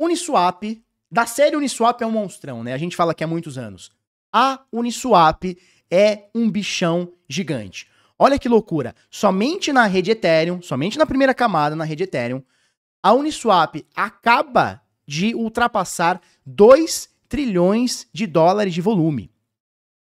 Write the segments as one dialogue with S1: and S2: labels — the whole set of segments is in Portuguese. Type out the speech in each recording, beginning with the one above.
S1: Uniswap, da série Uniswap é um monstrão, né? A gente fala que é há muitos anos. A Uniswap é um bichão gigante. Olha que loucura. Somente na rede Ethereum, somente na primeira camada na rede Ethereum, a Uniswap acaba de ultrapassar 2 trilhões de dólares de volume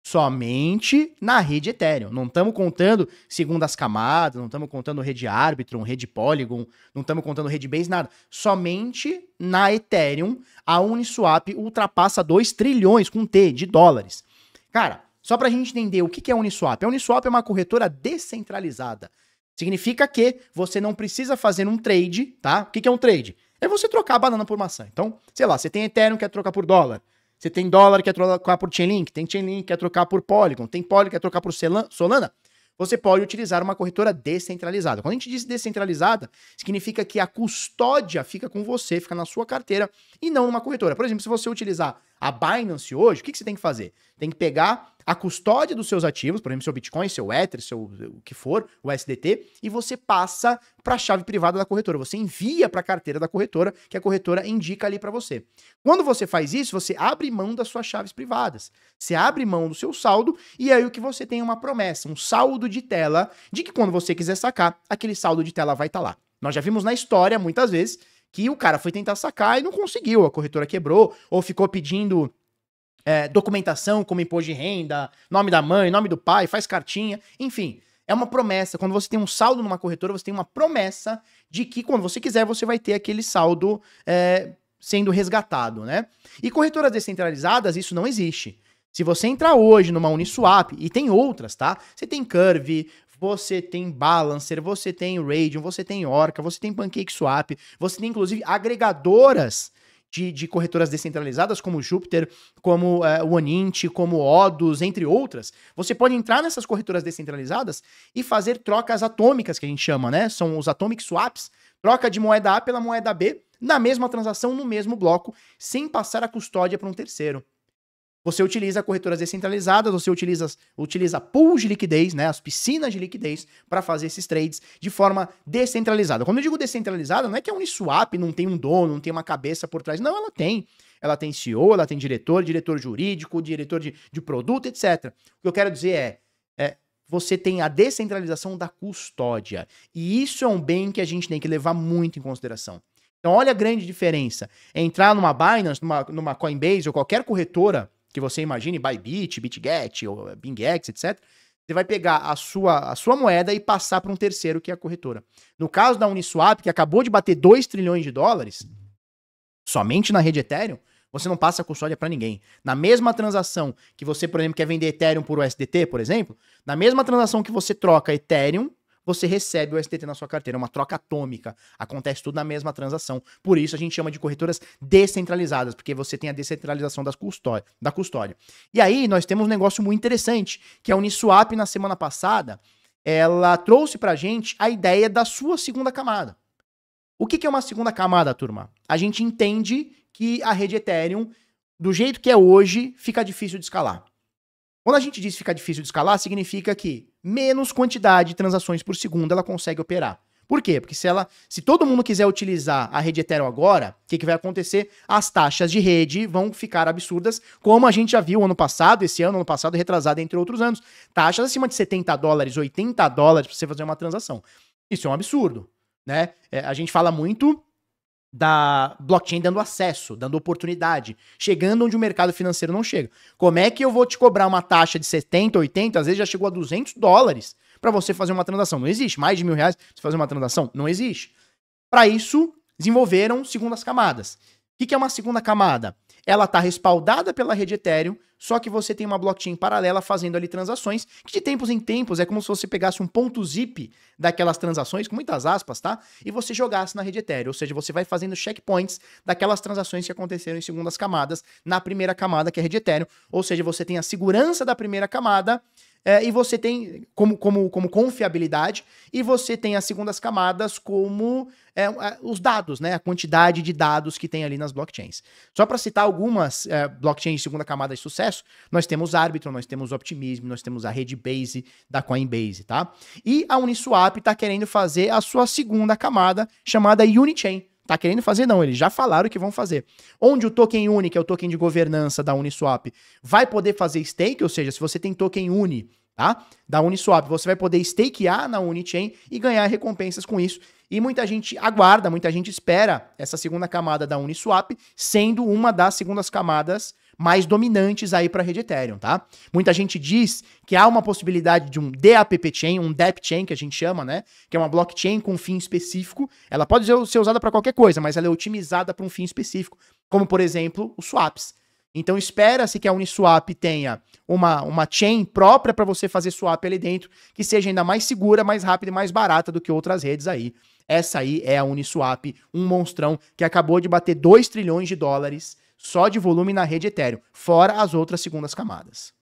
S1: somente na rede Ethereum. Não estamos contando segundas camadas, não estamos contando rede Arbitrum, rede Polygon, não estamos contando rede Base, nada. Somente na Ethereum, a Uniswap ultrapassa 2 trilhões com T de dólares. Cara, só para a gente entender o que é a Uniswap. A Uniswap é uma corretora descentralizada. Significa que você não precisa fazer um trade, tá? O que é um trade? É você trocar a banana por maçã. Então, sei lá, você tem Ethereum, quer trocar por dólar. Você tem dólar que quer trocar por Chainlink, tem Chainlink que quer trocar por Polygon, tem Polygon que quer trocar por Solana. Você pode utilizar uma corretora descentralizada. Quando a gente diz descentralizada, significa que a custódia fica com você, fica na sua carteira e não numa corretora. Por exemplo, se você utilizar a Binance hoje, o que, que você tem que fazer? Tem que pegar a custódia dos seus ativos, por exemplo, seu Bitcoin, seu Ether, seu o que for, o SDT, e você passa para a chave privada da corretora. Você envia para a carteira da corretora, que a corretora indica ali para você. Quando você faz isso, você abre mão das suas chaves privadas. Você abre mão do seu saldo e aí o que você tem é uma promessa, um saldo de tela, de que quando você quiser sacar, aquele saldo de tela vai estar tá lá. Nós já vimos na história muitas vezes que o cara foi tentar sacar e não conseguiu, a corretora quebrou ou ficou pedindo é, documentação como imposto de renda, nome da mãe, nome do pai, faz cartinha, enfim. É uma promessa. Quando você tem um saldo numa corretora, você tem uma promessa de que quando você quiser, você vai ter aquele saldo é, sendo resgatado, né? E corretoras descentralizadas, isso não existe. Se você entrar hoje numa Uniswap, e tem outras, tá? Você tem Curve, você tem Balancer, você tem Radium, você tem Orca, você tem PancakeSwap, você tem inclusive agregadoras de, de corretoras descentralizadas como Júpiter, como é, OneInt, como Odus, entre outras, você pode entrar nessas corretoras descentralizadas e fazer trocas atômicas, que a gente chama, né? São os atomic swaps, troca de moeda A pela moeda B na mesma transação, no mesmo bloco, sem passar a custódia para um terceiro. Você utiliza corretoras descentralizadas, você utiliza, utiliza pools de liquidez, né, as piscinas de liquidez, para fazer esses trades de forma descentralizada. Quando eu digo descentralizada, não é que a é Uniswap não tem um dono, não tem uma cabeça por trás. Não, ela tem. Ela tem CEO, ela tem diretor, diretor jurídico, diretor de, de produto, etc. O que eu quero dizer é, é você tem a descentralização da custódia. E isso é um bem que a gente tem que levar muito em consideração. Então, olha a grande diferença. entrar numa Binance, numa, numa Coinbase ou qualquer corretora que você imagine, Bybit, BitGet, ou eh, BingX, etc. Você vai pegar a sua, a sua moeda e passar para um terceiro, que é a corretora. No caso da Uniswap, que acabou de bater 2 trilhões de dólares, somente na rede Ethereum, você não passa a custódia para ninguém. Na mesma transação que você, por exemplo, quer vender Ethereum por USDT, por exemplo, na mesma transação que você troca Ethereum você recebe o STT na sua carteira. É uma troca atômica. Acontece tudo na mesma transação. Por isso a gente chama de corretoras descentralizadas, porque você tem a descentralização das custódia, da custódia. E aí nós temos um negócio muito interessante, que a Uniswap, na semana passada, ela trouxe pra gente a ideia da sua segunda camada. O que, que é uma segunda camada, turma? A gente entende que a rede Ethereum, do jeito que é hoje, fica difícil de escalar. Quando a gente diz ficar difícil de escalar, significa que menos quantidade de transações por segundo ela consegue operar. Por quê? Porque se ela, se todo mundo quiser utilizar a rede Ethereum agora, o que, que vai acontecer? As taxas de rede vão ficar absurdas, como a gente já viu ano passado, esse ano, ano passado, retrasado, entre outros anos. Taxas acima de 70 dólares, 80 dólares para você fazer uma transação. Isso é um absurdo, né? É, a gente fala muito da blockchain dando acesso, dando oportunidade, chegando onde o mercado financeiro não chega. Como é que eu vou te cobrar uma taxa de 70, 80, às vezes já chegou a 200 dólares para você fazer uma transação? Não existe. Mais de mil reais para fazer uma transação? Não existe. Para isso, desenvolveram segundas camadas. O que é uma segunda camada? ela está respaldada pela rede Ethereum, só que você tem uma blockchain paralela fazendo ali transações, que de tempos em tempos é como se você pegasse um ponto zip daquelas transações, com muitas aspas, tá? E você jogasse na rede Ethereum, ou seja, você vai fazendo checkpoints daquelas transações que aconteceram em segundas camadas, na primeira camada que é a rede Ethereum, ou seja, você tem a segurança da primeira camada, é, e você tem como, como, como confiabilidade, e você tem as segundas camadas como é, é os dados, né? A quantidade de dados que tem ali nas blockchains. Só para citar algumas é, blockchains de segunda camada de sucesso, nós temos Arbitrum, nós temos Optimism, nós temos a rede Base da Coinbase, tá? E a Uniswap está querendo fazer a sua segunda camada chamada Unichain tá querendo fazer, não. Eles já falaram que vão fazer. Onde o token UNI, que é o token de governança da Uniswap, vai poder fazer stake, ou seja, se você tem token UNI tá? Da Uniswap. Você vai poder stakear na Unichain e ganhar recompensas com isso. E muita gente aguarda, muita gente espera essa segunda camada da Uniswap, sendo uma das segundas camadas mais dominantes aí para a rede Ethereum, tá? Muita gente diz que há uma possibilidade de um DApp chain, um DApp chain que a gente chama, né? Que é uma blockchain com um fim específico. Ela pode ser usada para qualquer coisa, mas ela é otimizada para um fim específico, como por exemplo os swaps. Então espera-se que a Uniswap tenha uma, uma chain própria para você fazer swap ali dentro, que seja ainda mais segura, mais rápida e mais barata do que outras redes aí. Essa aí é a Uniswap, um monstrão que acabou de bater 2 trilhões de dólares só de volume na rede Ethereum, fora as outras segundas camadas.